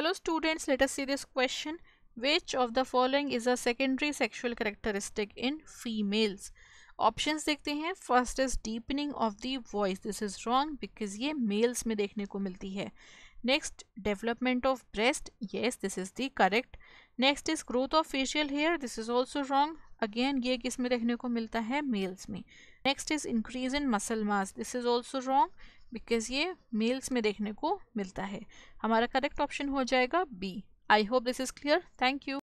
hello students let us see this question which of the following is a secondary sexual characteristic in females options देखते हैं first is deepening of the voice this is wrong because ये males में देखने को मिलती है next development of breast yes this is the correct next is growth of facial hair this is also wrong again ये किस में देखने को मिलता है मेल्स में next is increase in muscle mass this is also wrong because ये males में देखने को मिलता है हमारा करेक्ट ऑप्शन हो जाएगा B I hope this is clear thank you